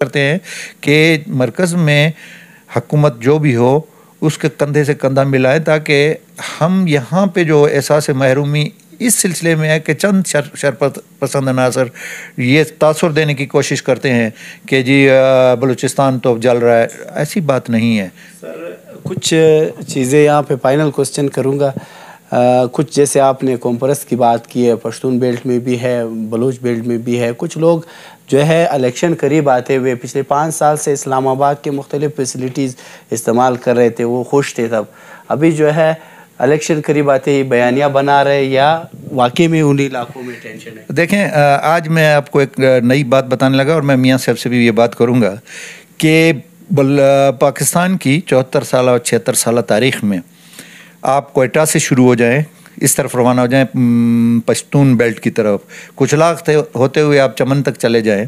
करते हैं कि मरकज़ में हकूमत जो भी हो उसके कंधे से कंधा मिलाए ताकि हम यहाँ पर जो एहसास महरूमी इस सिलसिले में है कि चंद शर शर पसंद नासर ये तासर देने की कोशिश करते हैं कि जी बलूचिस्तान तो जल रहा है ऐसी बात नहीं है सर कुछ चीज़ें यहाँ पे फाइनल क्वेश्चन करूँगा आ, कुछ जैसे आपने कॉम्प्रेस की बात की है पश्तून बेल्ट में भी है बलूच बेल्ट में भी है कुछ लोग जो है इलेक्शन करीब आते हुए पिछले पाँच साल से इस्लामाबाद के मुख्तलिफ फैसिलिटीज़ इस्तेमाल कर रहे थे वो खुश थे तब अभी जो है इलेक्शन करीब आते ही बयानिया बना रहे या वाकई में उन इलाकों में टेंशन है देखें आज मैं आपको एक नई बात बताने लगा और मैं मियाँ साहब से भी ये बात करूँगा कि पाकिस्तान की चौहत्तर साल और छिहत्तर साल तारीख में आप कोयटा से शुरू हो जाएं इस तरफ रवाना हो जाएं पश्तून बेल्ट की तरफ कुछ लाख होते हुए आप चमन तक चले जाएं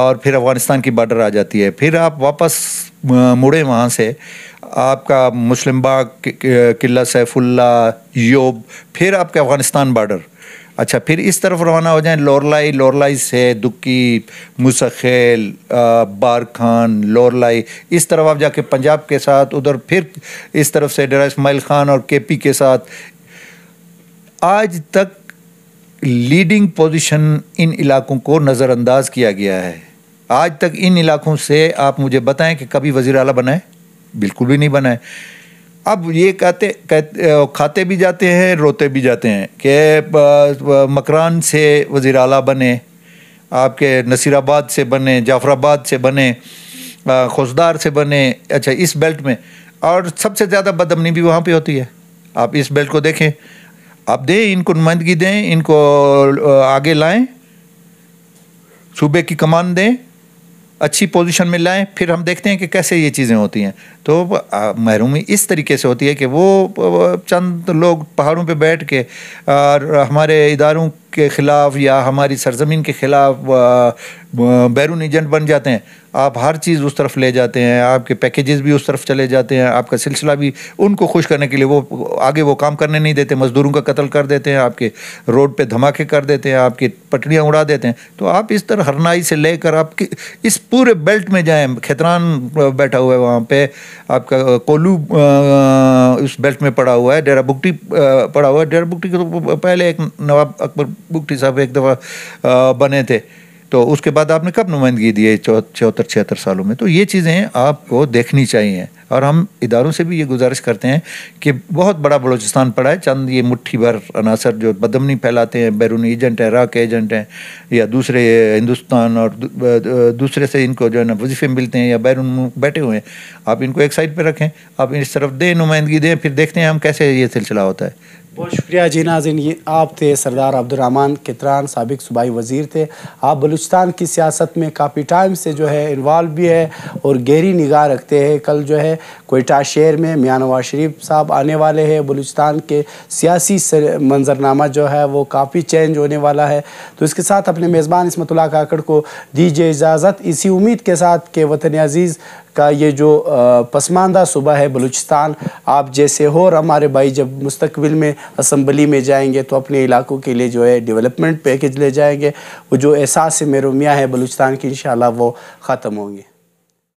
और फिर अफ़गानिस्तान की बॉर्डर आ जाती है फिर आप वापस मुड़े वहाँ से आपका मुस्लिम बाग किला सैफुल्ला योब फिर आपके अफ़गानिस्तान बॉर्डर अच्छा फिर इस तरफ रवाना हो जाए लोरलाई लोरलाई से दुक्की मुसखेल बारखान लोरलाई इस तरफ आप जाके पंजाब के साथ उधर फिर इस तरफ से डेरा इसमाइल खान और के पी के साथ आज तक लीडिंग पोजीशन इन इलाकों को नज़रअंदाज किया गया है आज तक इन इलाकों से आप मुझे बताएं कि कभी वज़ी अला बनाए बिल्कुल भी नहीं बनाए अब ये कहते कहते खाते भी जाते हैं रोते भी जाते हैं कि मकरान से वज़ी अला बने आपके नसीराबाद से बने जाफराबाद से बने खुशदार से बने अच्छा इस बेल्ट में और सबसे ज़्यादा बदमनी भी वहाँ पे होती है आप इस बेल्ट को देखें आप दें इनको नुमाइंदगी दें इनको आगे लाएं सूबे की कमान दें अच्छी पोजीशन में लाएं फिर हम देखते हैं कि कैसे ये चीज़ें होती हैं तो महरूमी इस तरीके से होती है कि वो चंद लोग पहाड़ों पे बैठ के और हमारे इदारों के ख़िलाफ़ या हमारी सरजमीन के ख़िलाफ़ बैरून एजेंट बन जाते हैं आप हर चीज़ उस तरफ ले जाते हैं आपके पैकेजेस भी उस तरफ चले जाते हैं आपका सिलसिला भी उनको खुश करने के लिए वो आगे वो काम करने नहीं देते मज़दूरों का कत्ल कर देते हैं आपके रोड पे धमाके कर देते हैं आपकी पटड़ियाँ उड़ा देते हैं तो आप इस तरह हरनाई से लेकर आपके इस पूरे बेल्ट में जाएँ खतरान बैठा हुआ है वहाँ पर आपका कोलू उस बेल्ट में पड़ा हुआ है डेरा बुकटी पड़ा हुआ है डेरा बुकटी तो पहले एक नवाब अकबर बुगटी साहब एक दफ़ा बने थे तो उसके बाद आपने कब नुमाइंदगी दी है चौहत्तर छिहत्तर सालों में तो ये चीज़ें आपको देखनी चाहिए और हम इदारों से भी ये गुजारिश करते हैं कि बहुत बड़ा बलोचिस्तान पड़ा है चंद ये मुट्ठी भर अनासर जो बदमनी फैलाते हैं बैरूनी एजेंट हैं राक एजेंट हैं या दूसरे हिंदुस्तान और दूसरे से इनको जो है ना वजीफे मिलते हैं या बैरून बैठे हुए हैं आप इनको एक साइड पर रखें आप इस तरफ दें नुमाइंदगी दें फिर देखते हैं हम कैसे ये सिलसिला होता है बहुत शुक्रिया जी नाजिन ये आप थे सरदार अब्दुलरहमान कितरान सबक सूबाई वज़ी थे आप बलूचिस्तान की सियासत में काफ़ी टाइम से जो है इन्वॉल्व भी है और गहरी निगाह रखते हैं कल जो है कोयटा शहर में मियाँ नवाज शरीफ साहब आने वाले हैं बलूचिस्तान के सियासी मंजरनामा जो है वो काफ़ी चेंज होने वाला है तो इसके साथ अपने मेज़बान इसमतुल्ला काकड़ को दीजिए इजाज़त इसी उम्मीद के साथ कि वतन अजीज़ का ये जो पसमानदा सुबह है बलूचिस्तान आप जैसे हो और हमारे भाई जब मुस्तबिल में असम्बली में जाएंगे तो अपने इलाकों के लिए जो है डेवलपमेंट पैकेज ले जाएंगे वो जो एहसास मियाँ है बलूचिस्तान की इन वो ख़त्म होंगे